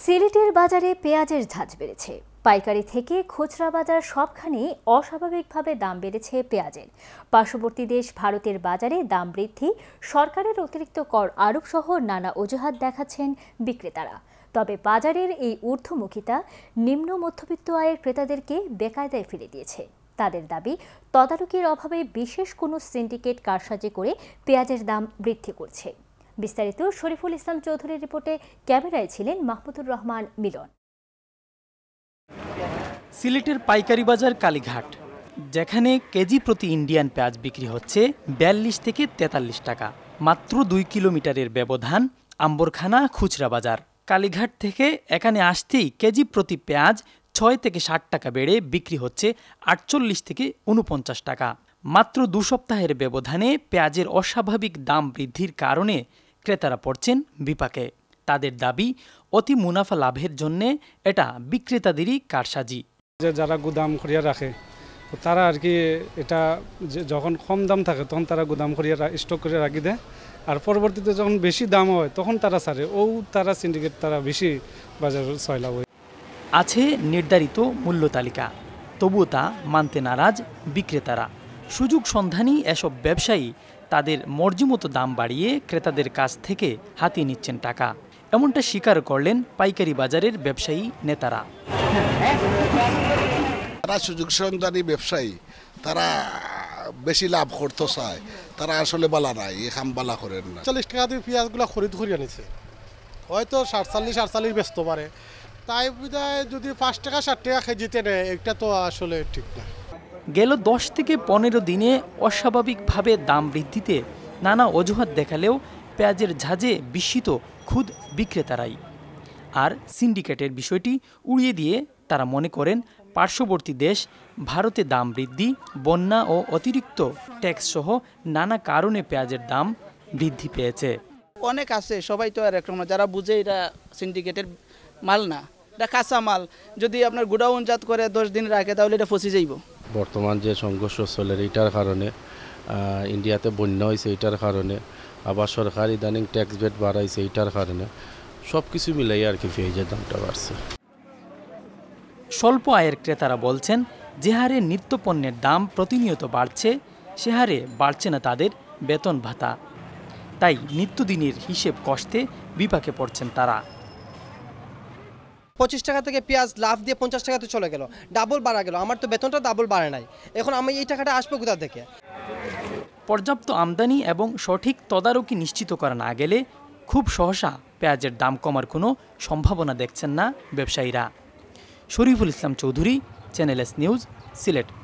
সিলেটের বাজারে পেঁয়াজের ঝাঁজ বেড়েছে পাইকারি থেকে খুচরা বাজার সবখানেই অস্বাভাবিকভাবে দাম বেড়েছে পেঁয়াজের পার্শ্ববর্তী দেশ ভারতের বাজারে দাম বৃদ্ধি সরকারের অতিরিক্ত কর আরোপ সহ নানা অজুহাত দেখাচ্ছেন বিক্রেতারা তবে বাজারের এই ঊর্ধ্বমুখিতা নিম্ন মধ্যবিত্ত আয়ের ক্রেতাদেরকে বেকায়দায় ফেলে দিয়েছে তাদের দাবি তদারকির অভাবে বিশেষ কোনো সিন্ডিকেট কারসাজি করে পেঁয়াজের দাম বৃদ্ধি করছে বিস্তারিত শরীফুল ইসলাম চৌধুরীর রিপোর্টে ক্যামেরায় ছিলেন মাহমুদুর রহমান মিলন সিলেটের পাইকারি বাজার কালীঘাট যেখানে কেজি প্রতি ইন্ডিয়ান পেঁয়াজ বিক্রি হচ্ছে বিয়াল্লিশ থেকে তেতাল্লিশ টাকা মাত্র দুই কিলোমিটারের ব্যবধান আম্বরখানা খুচরা বাজার কালীঘাট থেকে এখানে আসতেই কেজি প্রতি পেঁয়াজ ছয় থেকে ষাট টাকা বেড়ে বিক্রি হচ্ছে আটচল্লিশ থেকে উনপঞ্চাশ টাকা মাত্র দু সপ্তাহের ব্যবধানে পেঁয়াজের অস্বাভাবিক দাম বৃদ্ধির কারণে ক্রেতারা পড়ছেন বিপাকে তাদের দাবি অতি মুনাফা লাভের জন্যে এটা বিক্রেতাদেরই কারসাজি যে যারা গুদাম করিয়া রাখে তারা আর কি এটা যখন কম দাম থাকে তখন তারা গুদাম করিয়া স্টক করে রাখি দেয় আর পরবর্তীতে যখন বেশি দাম হয় তখন তারা ছাড়ে ও তারা সিন্ডিকেট তারা বেশি বাজার সয়লা হয় আছে নির্ধারিত মূল্য তালিকা তবুও তা মানতে নারাজ বিক্রেতারা সুযোগ সন্ধানী এসব ব্যবসায়ী তাদের মর্জিমতো দাম বাড়িয়ে ক্রেতাদের কাছ থেকে হাতিয়ে নিচ্ছেন টাকা এমনটা স্বীকার করলেন পাইকারি বাজারের ব্যবসায়ী নেতারা তারা সুযোগ সন্ধানী ব্যবসায়ী তারা বেশি লাভ করতে চায় তারা আসলে বালা নাই এখান বালা করেন না চল্লিশ টাকা দিয়ে পেঁয়াজগুলো খরিদ করিয়া নিছে হয়তো সাতচল্লিশ আটচল্লিশ বেচতে পারে তাই যদি পাঁচ টাকা ষাট টাকা খেজিতে নেয় এটা তো আসলে ঠিক না গেল দশ থেকে পনেরো দিনে অস্বাভাবিকভাবে দাম বৃদ্ধিতে নানা অজুহাত দেখালেও পেঁয়াজের ঝাঁজে বিস্মিত খুদ বিক্রেতারাই আর সিন্ডিকেটের বিষয়টি উড়িয়ে দিয়ে তারা মনে করেন পার্শ্ববর্তী দেশ ভারতে দাম বৃদ্ধি বন্যা ও অতিরিক্ত ট্যাক্স সহ নানা কারণে পেঁয়াজের দাম বৃদ্ধি পেয়েছে অনেক আছে সবাই তো আর একরকম যারা বুঝে এটা সিন্ডিকেটের মাল না এটা কাঁচা মাল যদি আপনার গোডাউন জাত করে দশ দিন রাখে তাহলে এটা ফসে যাইব বর্তমান যে সংঘর্ষ চলে এটার কারণে ইন্ডিয়াতে বন্যা হয়েছে এটার কারণে আবার সরকার ইদানিং ট্যাক্স বেট বাড়াইছে এটার কারণে সব কিছু মিলাই আর কি পেঁয়াজের দামটা বাড়ছে স্বল্প আয়ের ক্রেতারা বলছেন যে হারে নিত্যপণ্যের দাম প্রতিনিয়ত বাড়ছে সে হারে বাড়ছে না তাদের বেতন ভাতা তাই নিত্যদিনের হিসেব কষ্টে বিপাকে পড়ছেন তারা পঁচিশ টাকা থেকে পেঁয়াজ লাভ দিয়ে পঞ্চাশ টাকাতে চলে গেল ডাবল বাড়া গেল আমার তো বেতনটা ডাবল বাড়ে নাই এখন আমি এই টাকাটা আসবো কোথা থেকে পর্যাপ্ত আমদানি এবং সঠিক তদারকি নিশ্চিত করা না গেলে খুব সহসা পেঁয়াজের দাম কমার কোনো সম্ভাবনা দেখছেন না ব্যবসায়ীরা Shariful Islam Chowdhury channel S news Sylhet